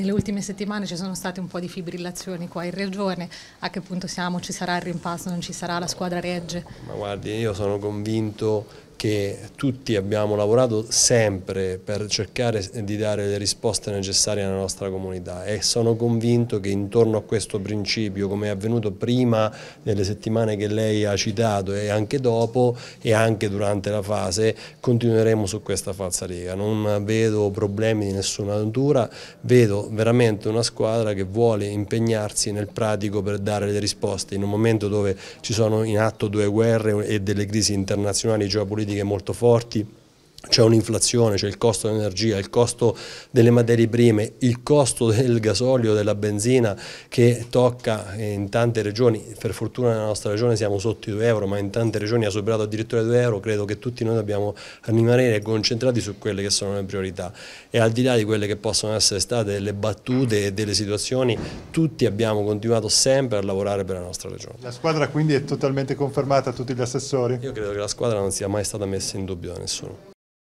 Nelle ultime settimane ci sono state un po' di fibrillazioni qua in regione, a che punto siamo? Ci sarà il rimpasto, non ci sarà la squadra regge? Ma guardi, io sono convinto che tutti abbiamo lavorato sempre per cercare di dare le risposte necessarie alla nostra comunità e sono convinto che intorno a questo principio, come è avvenuto prima nelle settimane che lei ha citato e anche dopo e anche durante la fase, continueremo su questa falsariga. Non vedo problemi di nessuna natura, vedo veramente una squadra che vuole impegnarsi nel pratico per dare le risposte in un momento dove ci sono in atto due guerre e delle crisi internazionali geopolitiche politiche molto forti c'è un'inflazione, c'è il costo dell'energia, il costo delle materie prime, il costo del gasolio, della benzina che tocca in tante regioni, per fortuna nella nostra regione siamo sotto i 2 euro, ma in tante regioni ha superato addirittura i 2 euro, credo che tutti noi dobbiamo rimanere concentrati su quelle che sono le priorità e al di là di quelle che possono essere state le battute e delle situazioni, tutti abbiamo continuato sempre a lavorare per la nostra regione. La squadra quindi è totalmente confermata a tutti gli assessori? Io credo che la squadra non sia mai stata messa in dubbio da nessuno.